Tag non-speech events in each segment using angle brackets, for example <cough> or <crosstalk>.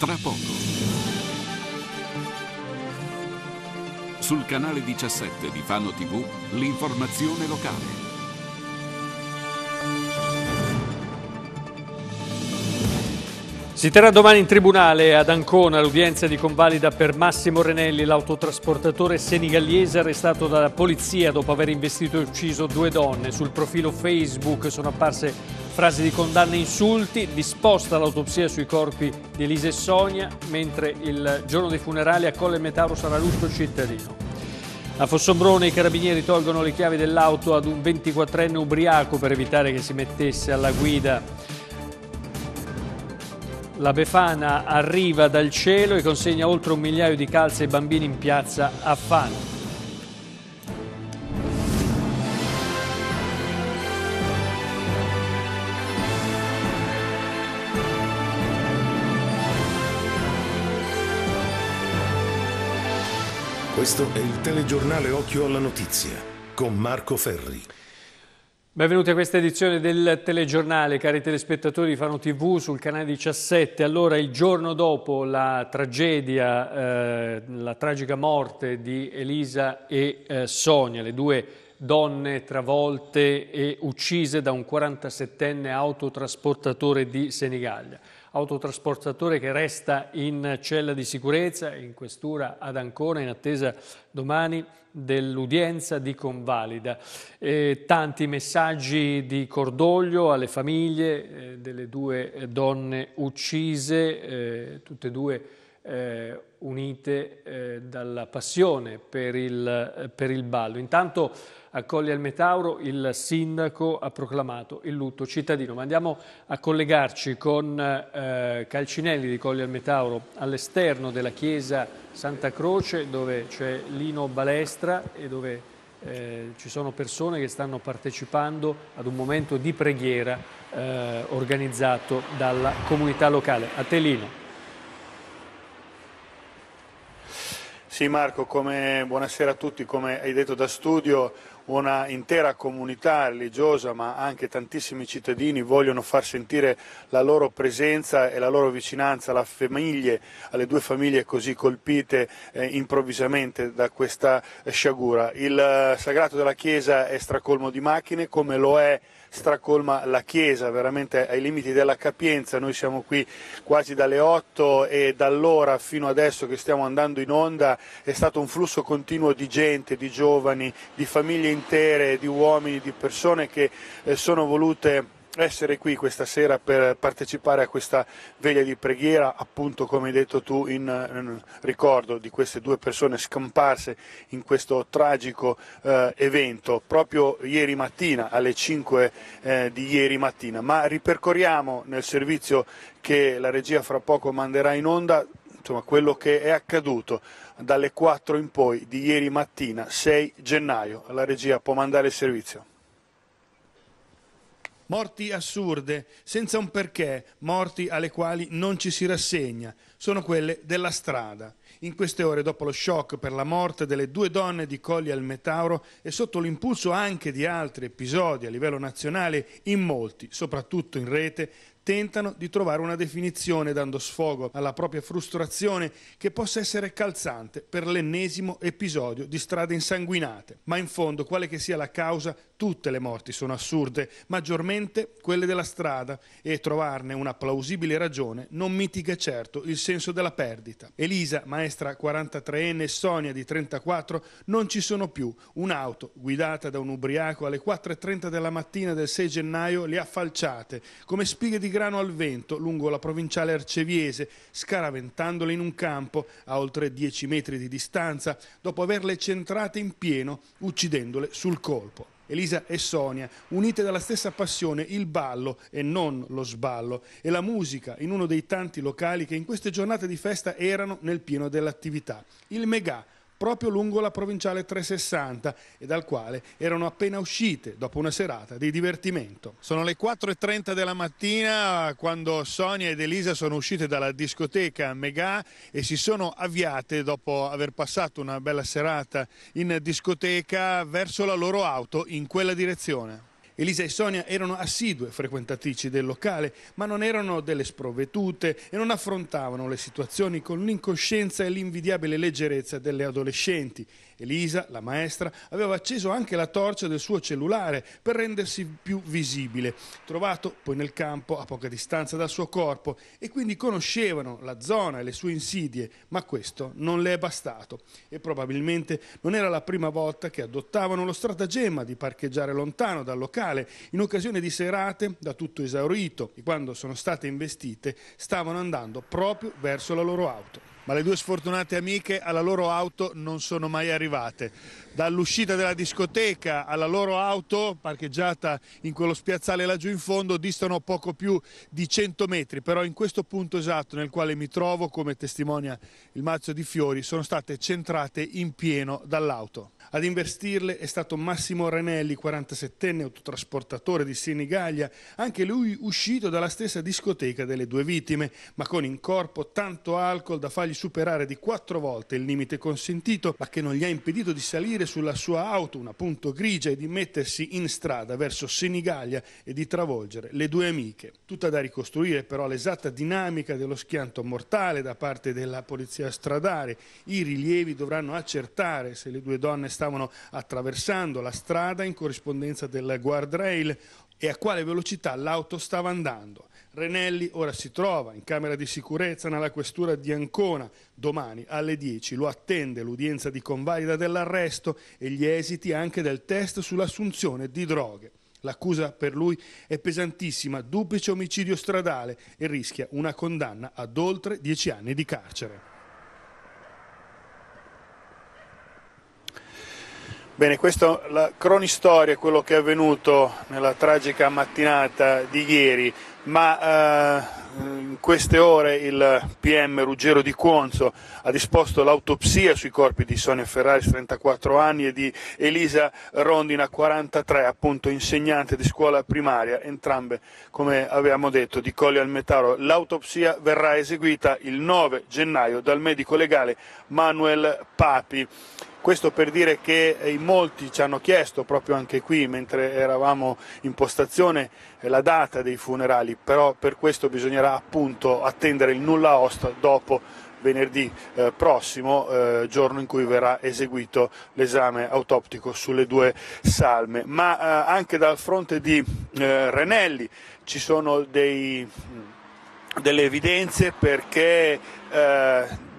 tra poco. Sul canale 17 di Fano TV, l'informazione locale. Si terrà domani in tribunale ad Ancona l'udienza di convalida per Massimo Renelli, l'autotrasportatore senigallese arrestato dalla polizia dopo aver investito e ucciso due donne. Sul profilo Facebook sono apparse Frasi di condanna e insulti, disposta l'autopsia sui corpi di Elisa e Sonia, mentre il giorno dei funerali accolle Metauro sarà il cittadino. A Fossombrone i carabinieri tolgono le chiavi dell'auto ad un 24enne ubriaco per evitare che si mettesse alla guida. La Befana arriva dal cielo e consegna oltre un migliaio di calze ai bambini in piazza a Fano. Questo è il telegiornale Occhio alla Notizia con Marco Ferri. Benvenuti a questa edizione del telegiornale, cari telespettatori di Fano TV sul canale 17. Allora, il giorno dopo la tragedia, eh, la tragica morte di Elisa e eh, Sonia, le due donne travolte e uccise da un 47enne autotrasportatore di Senigallia autotrasportatore che resta in cella di sicurezza in questura ad Ancona in attesa domani dell'udienza di convalida. Eh, tanti messaggi di cordoglio alle famiglie eh, delle due donne uccise, eh, tutte e due eh, unite eh, dalla passione per il, eh, per il ballo. Intanto a Colli al Metauro il sindaco ha proclamato il lutto cittadino. Ma andiamo a collegarci con eh, Calcinelli di Colli al Metauro all'esterno della chiesa Santa Croce dove c'è Lino Balestra e dove eh, ci sono persone che stanno partecipando ad un momento di preghiera eh, organizzato dalla comunità locale. A te Lino. Sì Marco, come, buonasera a tutti, come hai detto da studio una intera comunità religiosa ma anche tantissimi cittadini vogliono far sentire la loro presenza e la loro vicinanza alla famiglie, alle due famiglie così colpite eh, improvvisamente da questa sciagura. Il eh, Sagrato della Chiesa è stracolmo di macchine come lo è stracolma la chiesa, veramente ai limiti della capienza. Noi siamo qui quasi dalle 8 e dall'ora fino adesso che stiamo andando in onda è stato un flusso continuo di gente, di giovani, di famiglie intere, di uomini, di persone che eh, sono volute essere qui questa sera per partecipare a questa veglia di preghiera, appunto come hai detto tu in, in ricordo di queste due persone scomparse in questo tragico eh, evento proprio ieri mattina alle 5 eh, di ieri mattina, ma ripercorriamo nel servizio che la regia fra poco manderà in onda insomma, quello che è accaduto dalle 4 in poi di ieri mattina, 6 gennaio. La regia può mandare il servizio morti assurde, senza un perché, morti alle quali non ci si rassegna, sono quelle della strada. In queste ore, dopo lo shock per la morte delle due donne di Colli al Metauro e sotto l'impulso anche di altri episodi a livello nazionale, in molti, soprattutto in rete, tentano di trovare una definizione dando sfogo alla propria frustrazione che possa essere calzante per l'ennesimo episodio di strade insanguinate. Ma in fondo, quale che sia la causa, tutte le morti sono assurde, maggiormente quelle della strada e trovarne una plausibile ragione non mitiga certo il senso della perdita. Elisa, maestra 43enne e Sonia di 34 non ci sono più. Un'auto guidata da un ubriaco alle 4.30 della mattina del 6 gennaio le ha falciate come spighe di grande grano al vento lungo la provinciale arceviese, scaraventandole in un campo a oltre 10 metri di distanza, dopo averle centrate in pieno, uccidendole sul colpo. Elisa e Sonia, unite dalla stessa passione, il ballo e non lo sballo, e la musica in uno dei tanti locali che in queste giornate di festa erano nel pieno dell'attività. Il Megà, proprio lungo la provinciale 360 e dal quale erano appena uscite dopo una serata di divertimento. Sono le 4.30 della mattina quando Sonia ed Elisa sono uscite dalla discoteca Megà e si sono avviate dopo aver passato una bella serata in discoteca verso la loro auto in quella direzione. Elisa e Sonia erano assidue frequentatrici del locale, ma non erano delle sprovvedute e non affrontavano le situazioni con l'incoscienza e l'invidiabile leggerezza delle adolescenti. Elisa, la maestra, aveva acceso anche la torcia del suo cellulare per rendersi più visibile, trovato poi nel campo a poca distanza dal suo corpo e quindi conoscevano la zona e le sue insidie, ma questo non le è bastato e probabilmente non era la prima volta che adottavano lo stratagemma di parcheggiare lontano dal locale in occasione di serate da tutto esaurito e quando sono state investite stavano andando proprio verso la loro auto ma le due sfortunate amiche alla loro auto non sono mai arrivate. Dall'uscita della discoteca alla loro auto, parcheggiata in quello spiazzale laggiù in fondo, distano poco più di 100 metri, però in questo punto esatto nel quale mi trovo, come testimonia il mazzo di fiori, sono state centrate in pieno dall'auto. Ad investirle è stato Massimo Renelli, 47enne autotrasportatore di Senigallia, anche lui uscito dalla stessa discoteca delle due vittime, ma con in corpo tanto alcol da fargli superare di quattro volte il limite consentito, ma che non gli ha impedito di salire sulla sua auto, una punto grigia, e di mettersi in strada verso Senigallia e di travolgere le due amiche. Tutta da ricostruire però l'esatta dinamica dello schianto mortale da parte della polizia stradale. I rilievi dovranno accertare se le due donne stavano attraversando la strada in corrispondenza del guardrail e a quale velocità l'auto stava andando. Renelli ora si trova in camera di sicurezza nella questura di Ancona. Domani alle 10 lo attende l'udienza di convalida dell'arresto e gli esiti anche del test sull'assunzione di droghe. L'accusa per lui è pesantissima, duplice omicidio stradale e rischia una condanna ad oltre 10 anni di carcere. Bene, questa è la cronistoria, quello che è avvenuto nella tragica mattinata di ieri, ma eh, in queste ore il PM Ruggero Di Cuonzo ha disposto l'autopsia sui corpi di Sonia Ferraris, 34 anni, e di Elisa Rondina, 43, appunto insegnante di scuola primaria, entrambe, come avevamo detto, di Colli Almetaro. L'autopsia verrà eseguita il 9 gennaio dal medico legale Manuel Papi. Questo per dire che eh, in molti ci hanno chiesto, proprio anche qui, mentre eravamo in postazione, eh, la data dei funerali, però per questo bisognerà appunto attendere il nulla osta dopo venerdì eh, prossimo, giorno in cui verrà eseguito l'esame autoptico sulle due salme. Ma anche dal fronte di Renelli ci sono dei, mm, delle evidenze perché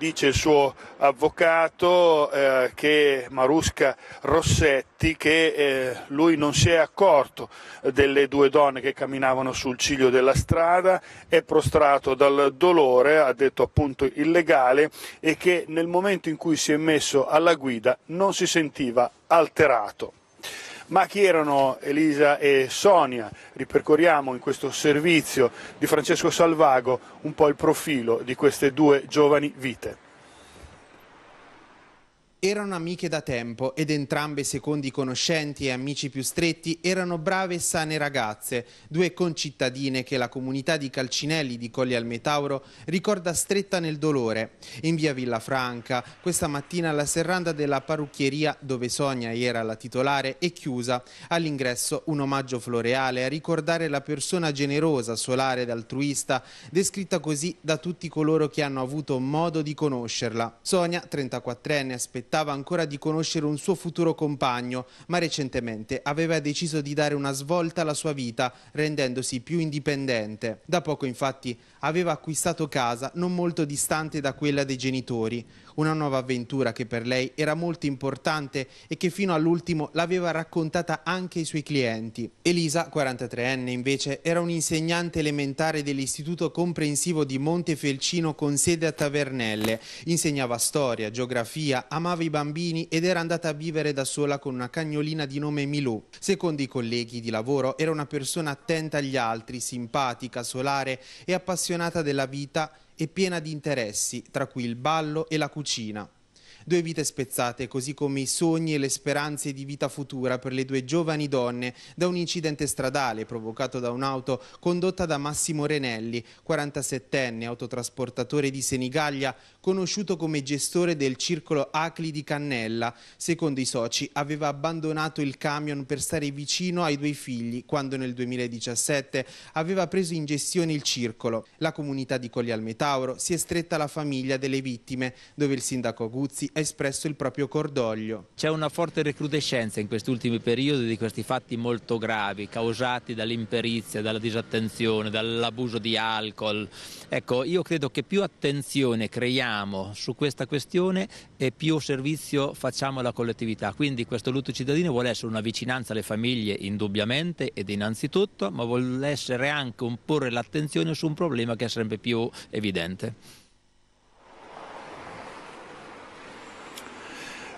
dice il suo avvocato eh, che Marusca Rossetti che eh, lui non si è accorto delle due donne che camminavano sul ciglio della strada, è prostrato dal dolore, ha detto appunto illegale, e che nel momento in cui si è messo alla guida non si sentiva alterato. Ma chi erano Elisa e Sonia? Ripercorriamo in questo servizio di Francesco Salvago un po' il profilo di queste due giovani vite. Erano amiche da tempo ed entrambe, secondo i conoscenti e amici più stretti, erano brave e sane ragazze, due concittadine che la comunità di Calcinelli di Colli al Metauro ricorda stretta nel dolore. In via Villafranca, questa mattina la serranda della parrucchieria dove Sonia era la titolare è chiusa. All'ingresso un omaggio floreale a ricordare la persona generosa, solare ed altruista, descritta così da tutti coloro che hanno avuto modo di conoscerla. Sonia, 34enne, aspettava aspettava ancora di conoscere un suo futuro compagno, ma recentemente aveva deciso di dare una svolta alla sua vita, rendendosi più indipendente. Da poco infatti aveva acquistato casa non molto distante da quella dei genitori, una nuova avventura che per lei era molto importante e che fino all'ultimo l'aveva raccontata anche ai suoi clienti. Elisa, 43enne invece, era un'insegnante elementare dell'Istituto Comprensivo di Montefelcino con sede a Tavernelle. Insegnava storia, geografia, amava i bambini ed era andata a vivere da sola con una cagnolina di nome Milou. Secondo i colleghi di lavoro era una persona attenta agli altri, simpatica, solare e appassionata della vita e piena di interessi, tra cui il ballo e la cucina. Due vite spezzate, così come i sogni e le speranze di vita futura per le due giovani donne da un incidente stradale provocato da un'auto condotta da Massimo Renelli, 47enne autotrasportatore di Senigallia, conosciuto come gestore del circolo Acli di Cannella. Secondo i soci aveva abbandonato il camion per stare vicino ai due figli quando nel 2017 aveva preso in gestione il circolo. La comunità di Colli al Metauro si è stretta alla famiglia delle vittime dove il sindaco Guzzi ha espresso il proprio cordoglio. C'è una forte recrudescenza in questi ultimi periodi di questi fatti molto gravi causati dall'imperizia, dalla disattenzione, dall'abuso di alcol. Ecco, io credo che più attenzione creiamo uniamo su questa questione e più servizio facciamo alla collettività. Quindi questo lutto cittadino vuole essere una vicinanza alle famiglie indubbiamente ed innanzitutto, ma vuole essere anche un porre l'attenzione su un problema che è sempre più evidente.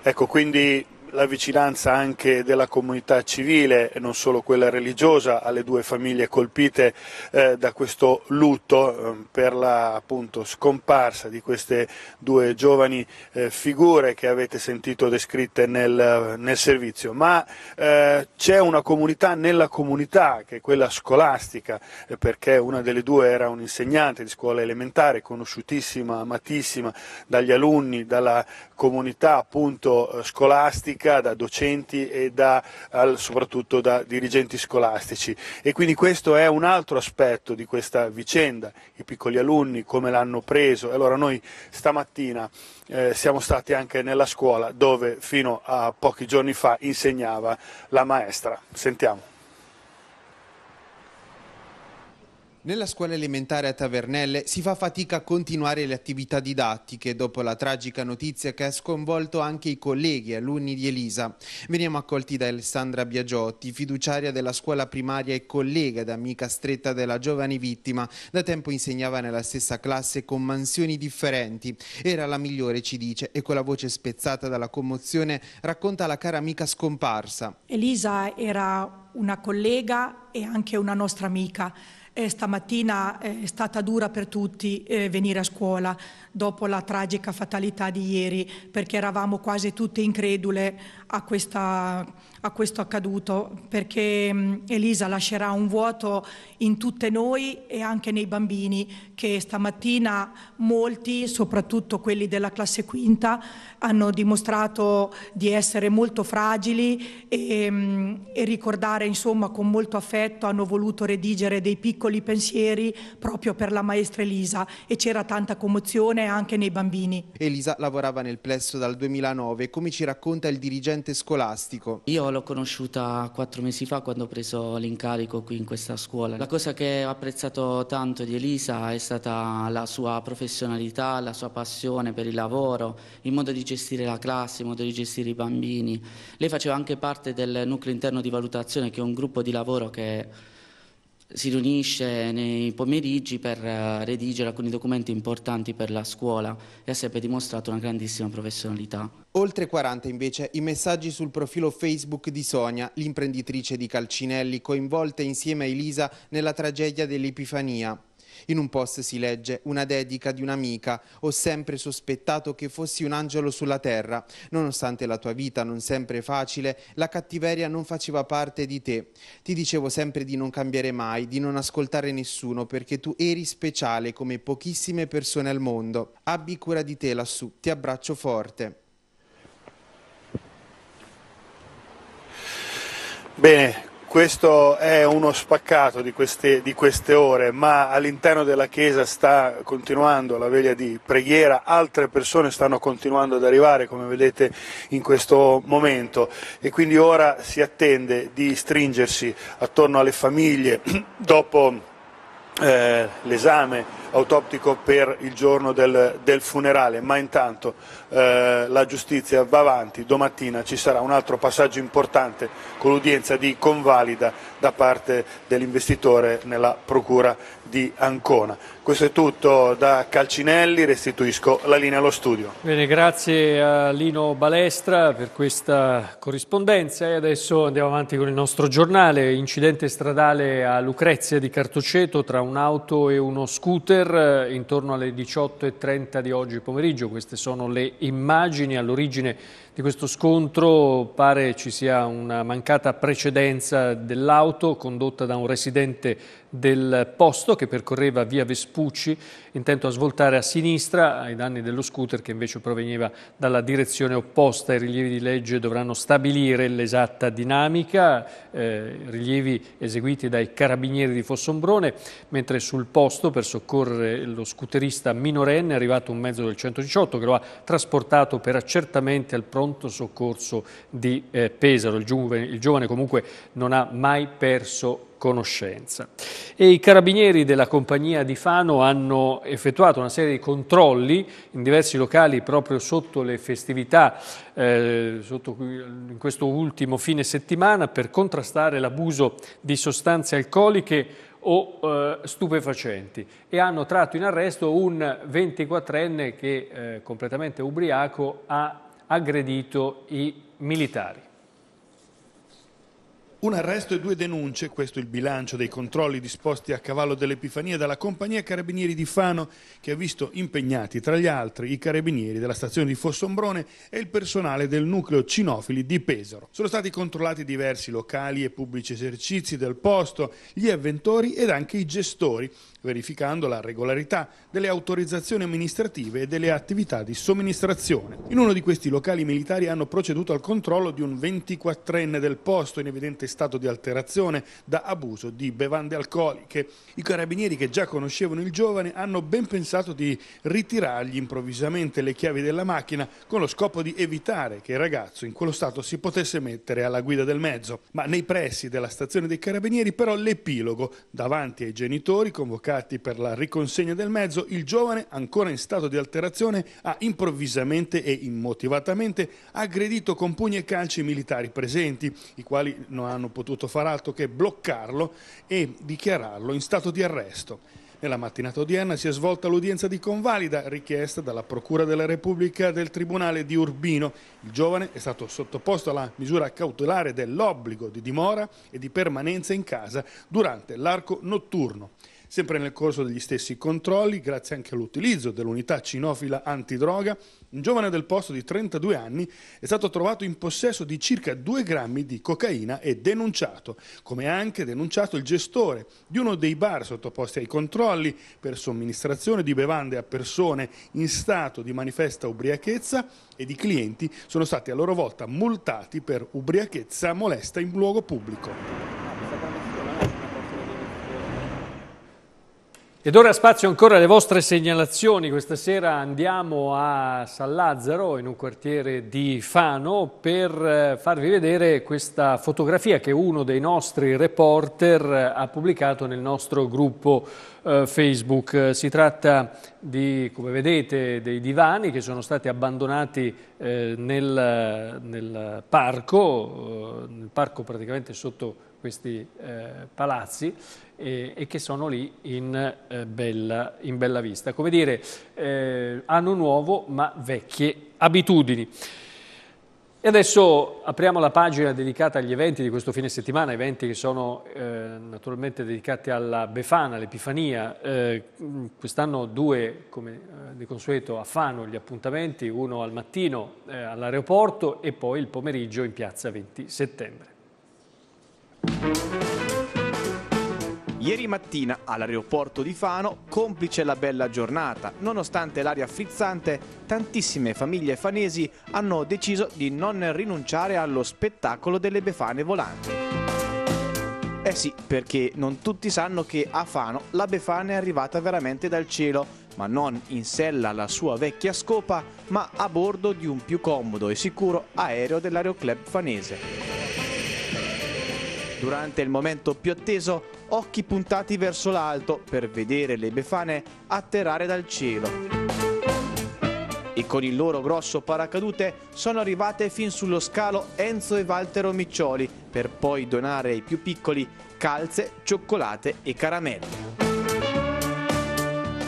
Ecco, quindi la vicinanza anche della comunità civile e non solo quella religiosa alle due famiglie colpite eh, da questo lutto eh, per la appunto, scomparsa di queste due giovani eh, figure che avete sentito descritte nel, nel servizio. Ma eh, c'è una comunità nella comunità che è quella scolastica eh, perché una delle due era un'insegnante di scuola elementare conosciutissima, amatissima dagli alunni, dalla comunità appunto eh, scolastica pubblica, da docenti e da, soprattutto da dirigenti scolastici. E quindi questo è un altro aspetto di questa vicenda, i piccoli alunni come l'hanno preso. Allora noi stamattina eh, siamo stati anche nella scuola dove fino a pochi giorni fa insegnava la maestra. Sentiamo. Nella scuola elementare a Tavernelle si fa fatica a continuare le attività didattiche dopo la tragica notizia che ha sconvolto anche i colleghi e alunni di Elisa. Veniamo accolti da Alessandra Biagiotti, fiduciaria della scuola primaria e collega ed amica stretta della giovane vittima. Da tempo insegnava nella stessa classe con mansioni differenti. Era la migliore, ci dice, e con la voce spezzata dalla commozione racconta la cara amica scomparsa. Elisa era una collega e anche una nostra amica eh, stamattina eh, è stata dura per tutti eh, venire a scuola dopo la tragica fatalità di ieri perché eravamo quasi tutte incredule a, questa, a questo accaduto, perché mm, Elisa lascerà un vuoto in tutte noi e anche nei bambini che stamattina molti, soprattutto quelli della classe quinta, hanno dimostrato di essere molto fragili e, mm, e ricordare insomma con molto affetto hanno voluto redigere dei piccoli pensieri proprio per la maestra Elisa e c'era tanta commozione anche nei bambini. Elisa lavorava nel plesso dal 2009, come ci racconta il dirigente dirigente scolastico. Io l'ho conosciuta quattro mesi fa quando ho preso l'incarico qui in questa scuola. La cosa che ho apprezzato tanto di Elisa è stata la sua professionalità, la sua passione per il lavoro, il modo di gestire la classe, il modo di gestire i bambini. Lei faceva anche parte del nucleo interno di valutazione che è un gruppo di lavoro che si riunisce nei pomeriggi per eh, redigere alcuni documenti importanti per la scuola e ha sempre dimostrato una grandissima professionalità. Oltre 40 invece i messaggi sul profilo Facebook di Sonia, l'imprenditrice di Calcinelli, coinvolta insieme a Elisa nella tragedia dell'Epifania. In un post si legge una dedica di un'amica. Ho sempre sospettato che fossi un angelo sulla terra. Nonostante la tua vita non sempre facile, la cattiveria non faceva parte di te. Ti dicevo sempre di non cambiare mai, di non ascoltare nessuno perché tu eri speciale come pochissime persone al mondo. Abbi cura di te lassù, ti abbraccio forte. Bene, questo è uno spaccato di queste, di queste ore, ma all'interno della Chiesa sta continuando la veglia di preghiera, altre persone stanno continuando ad arrivare, come vedete in questo momento, e quindi ora si attende di stringersi attorno alle famiglie <clears throat> dopo eh, l'esame autoptico per il giorno del, del funerale, ma intanto eh, la giustizia va avanti, domattina ci sarà un altro passaggio importante con l'udienza di convalida da parte dell'investitore nella Procura di Ancona. Questo è tutto da Calcinelli, restituisco la linea allo studio. Bene, grazie a Lino Balestra per questa corrispondenza e adesso andiamo avanti con il nostro giornale. Incidente stradale a Lucrezia di Cartoceto tra un'auto e uno scooter Twitter eh, intorno alle 18.30 di oggi pomeriggio. Queste sono le immagini all'origine di questo scontro pare ci sia una mancata precedenza dell'auto condotta da un residente del posto che percorreva via Vespucci intento a svoltare a sinistra ai danni dello scooter che invece proveniva dalla direzione opposta. I rilievi di legge dovranno stabilire l'esatta dinamica, eh, rilievi eseguiti dai carabinieri di Fossombrone, mentre sul posto per soccorrere lo scooterista minorenne è arrivato un mezzo del 118 che lo ha trasportato per accertamenti al prossimo pronto soccorso di eh, Pesaro. Il giovane, il giovane comunque non ha mai perso conoscenza. E I carabinieri della compagnia di Fano hanno effettuato una serie di controlli in diversi locali proprio sotto le festività, eh, sotto, in questo ultimo fine settimana, per contrastare l'abuso di sostanze alcoliche o eh, stupefacenti e hanno tratto in arresto un 24enne che eh, completamente ubriaco ha aggredito i militari. Un arresto e due denunce, questo il bilancio dei controlli disposti a cavallo dell'Epifania dalla compagnia Carabinieri di Fano, che ha visto impegnati tra gli altri i carabinieri della stazione di Fossombrone e il personale del nucleo cinofili di Pesaro. Sono stati controllati diversi locali e pubblici esercizi del posto, gli avventori ed anche i gestori, verificando la regolarità delle autorizzazioni amministrative e delle attività di somministrazione. In uno di questi locali militari hanno proceduto al controllo di un 24enne del posto in evidente stato di alterazione da abuso di bevande alcoliche. I carabinieri che già conoscevano il giovane hanno ben pensato di ritirargli improvvisamente le chiavi della macchina con lo scopo di evitare che il ragazzo in quello stato si potesse mettere alla guida del mezzo. Ma nei pressi della stazione dei carabinieri però l'epilogo. Davanti ai genitori convocati per la riconsegna del mezzo, il giovane ancora in stato di alterazione ha improvvisamente e immotivatamente aggredito con pugni e calci i militari presenti, i quali non hanno hanno potuto far altro che bloccarlo e dichiararlo in stato di arresto. Nella mattinata odierna si è svolta l'udienza di convalida richiesta dalla Procura della Repubblica del Tribunale di Urbino. Il giovane è stato sottoposto alla misura cautelare dell'obbligo di dimora e di permanenza in casa durante l'arco notturno. Sempre nel corso degli stessi controlli, grazie anche all'utilizzo dell'unità cinofila antidroga, un giovane del posto di 32 anni è stato trovato in possesso di circa 2 grammi di cocaina e denunciato, come anche denunciato il gestore di uno dei bar sottoposti ai controlli per somministrazione di bevande a persone in stato di manifesta ubriachezza ed i clienti sono stati a loro volta multati per ubriachezza molesta in luogo pubblico. Ed ora spazio ancora alle vostre segnalazioni. Questa sera andiamo a San Lazzaro, in un quartiere di Fano, per eh, farvi vedere questa fotografia che uno dei nostri reporter eh, ha pubblicato nel nostro gruppo eh, Facebook. Si tratta di, come vedete, dei divani che sono stati abbandonati eh, nel, nel, parco, eh, nel parco praticamente sotto questi eh, palazzi eh, e che sono lì in, eh, bella, in bella, vista. Come dire, eh, anno nuovo ma vecchie abitudini. E adesso apriamo la pagina dedicata agli eventi di questo fine settimana, eventi che sono eh, naturalmente dedicati alla Befana, all'Epifania. Eh, quest'anno due, come eh, di consueto, a Fano gli appuntamenti, uno al mattino eh, all'aeroporto e poi il pomeriggio in piazza 20 settembre. Ieri mattina all'aeroporto di Fano, complice la bella giornata, nonostante l'aria frizzante, tantissime famiglie fanesi hanno deciso di non rinunciare allo spettacolo delle befane volanti. Eh sì, perché non tutti sanno che a Fano la befana è arrivata veramente dal cielo, ma non in sella alla sua vecchia scopa, ma a bordo di un più comodo e sicuro aereo dell'aeroclub fanese. Durante il momento più atteso, occhi puntati verso l'alto per vedere le befane atterrare dal cielo e con il loro grosso paracadute sono arrivate fin sullo scalo Enzo e Waltero Miccioli per poi donare ai più piccoli calze, cioccolate e caramelle.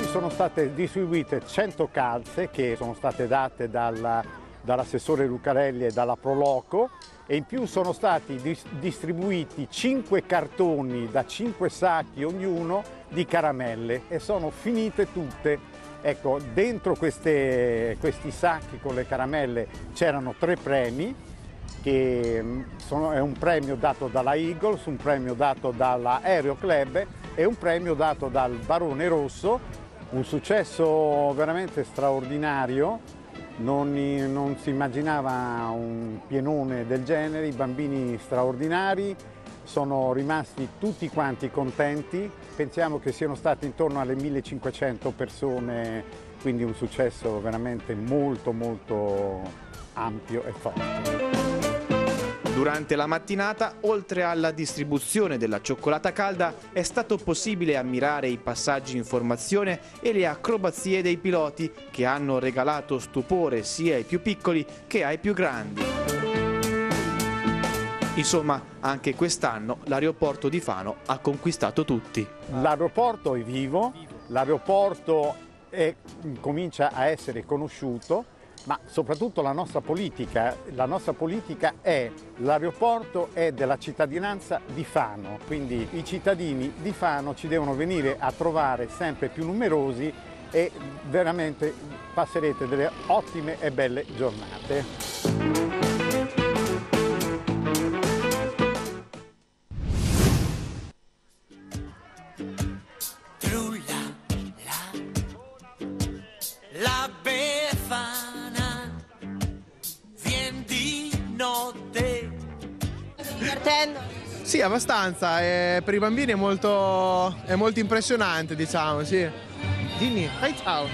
sono state distribuite 100 calze che sono state date dall'assessore Lucarelli e dalla Proloco e in più sono stati dis distribuiti 5 cartoni da 5 sacchi ognuno di caramelle e sono finite tutte. Ecco, dentro queste, questi sacchi con le caramelle c'erano tre premi, che mm, sono, è un premio dato dalla Eagles, un premio dato dall'Aereo Club e un premio dato dal Barone Rosso, un successo veramente straordinario non, non si immaginava un pienone del genere, i bambini straordinari, sono rimasti tutti quanti contenti, pensiamo che siano state intorno alle 1500 persone, quindi un successo veramente molto molto ampio e forte. Durante la mattinata, oltre alla distribuzione della cioccolata calda, è stato possibile ammirare i passaggi in formazione e le acrobazie dei piloti che hanno regalato stupore sia ai più piccoli che ai più grandi. Insomma, anche quest'anno l'aeroporto di Fano ha conquistato tutti. L'aeroporto è vivo, l'aeroporto comincia a essere conosciuto, ma soprattutto la nostra politica. La nostra politica è l'aeroporto è della cittadinanza di Fano, quindi i cittadini di Fano ci devono venire a trovare sempre più numerosi e veramente passerete delle ottime e belle giornate. divertendo? Sì, abbastanza. E eh, per i bambini è molto, è molto impressionante, diciamo, sì. Dimmi, hai ciao.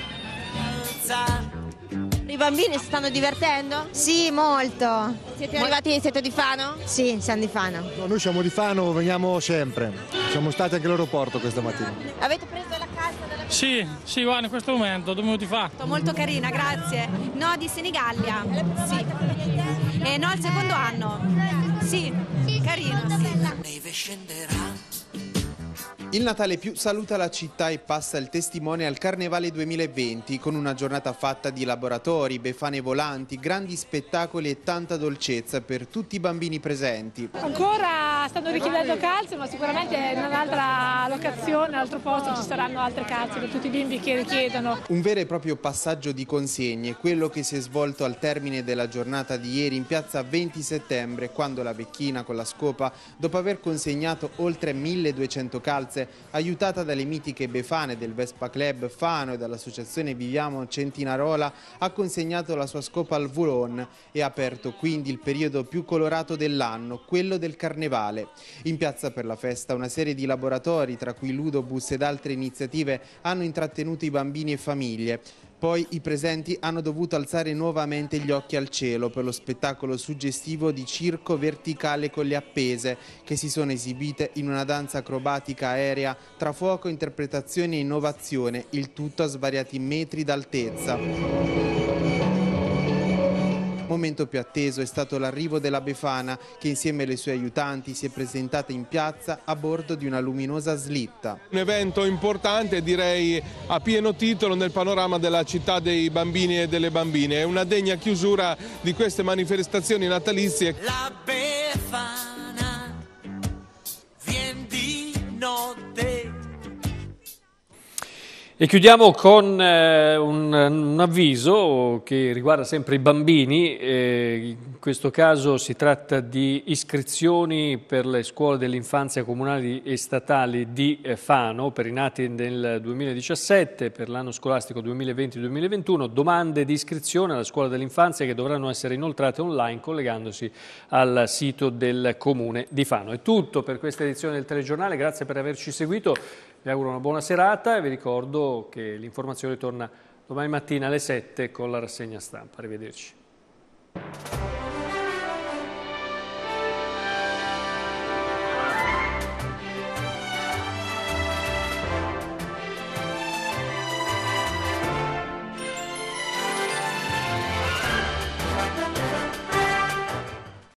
I bambini si stanno divertendo? Sì, molto. Siete arrivati, siete di Fano? Sì, siamo di Fano. No, noi siamo di Fano, veniamo sempre. Siamo stati anche all'aeroporto questa mattina. Avete preso la casa della Sì, sì, va in questo momento, due minuti fa. Molto carina, grazie. No, di Senigallia. È la prima sì. volta che venite? Eh, no, al secondo anno. Sì. Sì, Carina. Neve scenderà. Il Natale più saluta la città e passa il testimone al Carnevale 2020 con una giornata fatta di laboratori, befane volanti, grandi spettacoli e tanta dolcezza per tutti i bambini presenti. Ancora stanno richiedendo calze, ma sicuramente in un'altra locazione, in un altro posto ci saranno altre calze per tutti i bimbi che richiedono. Un vero e proprio passaggio di consegne, quello che si è svolto al termine della giornata di ieri in piazza 20 settembre, quando la Becchina con la scopa, dopo aver consegnato oltre 1200 calze, aiutata dalle mitiche Befane del Vespa Club Fano e dall'associazione Viviamo Centinarola, ha consegnato la sua scopa al Vulon e ha aperto quindi il periodo più colorato dell'anno, quello del carnevale. Natale. In piazza per la festa una serie di laboratori, tra cui Ludobus ed altre iniziative, hanno intrattenuto i bambini e famiglie. Poi i presenti hanno dovuto alzare nuovamente gli occhi al cielo per lo spettacolo suggestivo di circo verticale con le appese che si sono esibite in una danza acrobatica aerea tra fuoco, interpretazione e innovazione, il tutto a svariati metri d'altezza. Momento più atteso è stato l'arrivo della Befana che insieme alle sue aiutanti si è presentata in piazza a bordo di una luminosa slitta. Un evento importante direi a pieno titolo nel panorama della città dei bambini e delle bambine. È una degna chiusura di queste manifestazioni natalizie. La Befana E chiudiamo con eh, un, un, avviso che riguarda sempre i bambini, eh, in questo caso si tratta di iscrizioni per le scuole dell'infanzia comunali e statali di eh, Fano per i nati nel 2017, per l'anno scolastico 2020-2021, domande di iscrizione alla scuola dell'infanzia che dovranno essere inoltrate online collegandosi al sito del comune di Fano. È tutto per questa edizione del telegiornale, grazie per averci seguito. Vi auguro una buona serata e vi ricordo che l'informazione torna domani mattina alle 7 con la rassegna stampa. Arrivederci.